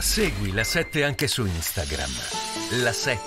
Segui la 7 anche su Instagram. La 7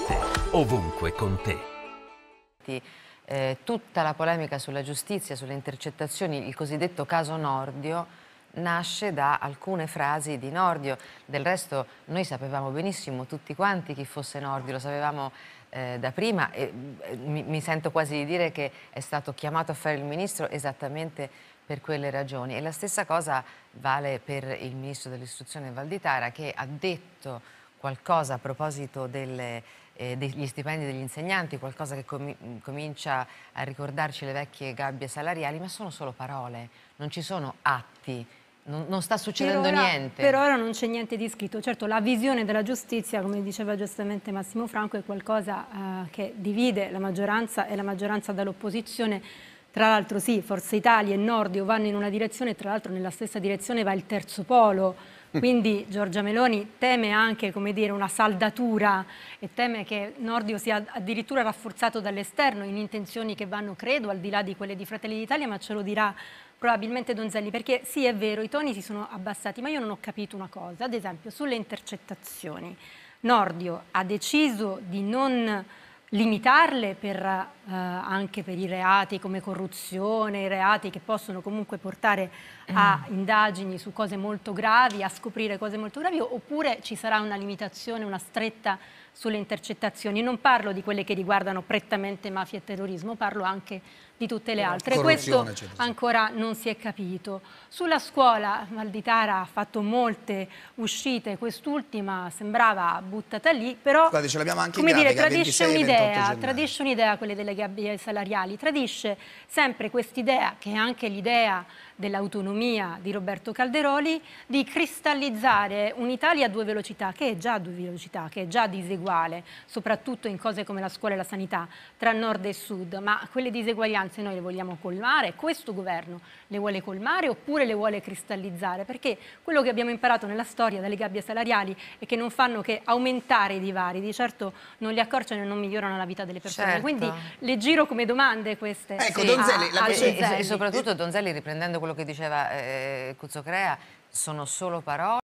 ovunque con te. Eh, tutta la polemica sulla giustizia, sulle intercettazioni, il cosiddetto caso Nordio nasce da alcune frasi di Nordio. Del resto noi sapevamo benissimo tutti quanti chi fosse Nordio, lo sapevamo eh, da prima e eh, mi, mi sento quasi di dire che è stato chiamato a fare il ministro esattamente per quelle ragioni. E la stessa cosa vale per il ministro dell'istruzione Valditara che ha detto qualcosa a proposito delle, eh, degli stipendi degli insegnanti, qualcosa che com comincia a ricordarci le vecchie gabbie salariali, ma sono solo parole, non ci sono atti non, non sta succedendo per ora, niente. Per ora non c'è niente di scritto. Certo, la visione della giustizia, come diceva giustamente Massimo Franco, è qualcosa eh, che divide la maggioranza e la maggioranza dall'opposizione. Tra l'altro sì, forse Italia e Nordio vanno in una direzione, e tra l'altro nella stessa direzione va il terzo polo quindi Giorgia Meloni teme anche dire, una saldatura e teme che Nordio sia addirittura rafforzato dall'esterno in intenzioni che vanno, credo, al di là di quelle di Fratelli d'Italia, ma ce lo dirà probabilmente Donzelli, perché sì è vero, i toni si sono abbassati, ma io non ho capito una cosa, ad esempio sulle intercettazioni. Nordio ha deciso di non limitarle per, eh, anche per i reati come corruzione, i reati che possono comunque portare a mm. indagini su cose molto gravi, a scoprire cose molto gravi, oppure ci sarà una limitazione, una stretta sulle intercettazioni. Non parlo di quelle che riguardano prettamente mafia e terrorismo, parlo anche di tutte le altre. Questo certo, ancora non si è capito. Sulla scuola Malditara ha fatto molte uscite, quest'ultima sembrava buttata lì, però Guarda, ce l'abbiamo anche come in dire, tradisce un'idea idea, tradisce un'idea, quelle delle gabbie salariali, tradisce sempre quest'idea, che è anche l'idea dell'autonomia di Roberto Calderoli, di cristallizzare un'Italia a due velocità, che è già a due velocità, che è già diseguale, soprattutto in cose come la scuola e la sanità, tra nord e sud, ma quelle diseguaglianze noi le vogliamo colmare, questo governo le vuole colmare oppure le vuole cristallizzare, perché quello che abbiamo imparato nella storia dalle gabbie salariali è che non fanno che aumentare i divari, di certo non li accorciano e non migliorano cambiano la vita delle persone. Certo. Quindi le giro come domande queste. Ecco, sì. Donzelli, ah, Donzelli. E, e soprattutto Donzelli, riprendendo quello che diceva eh, Cuzzocrea, sono solo parole.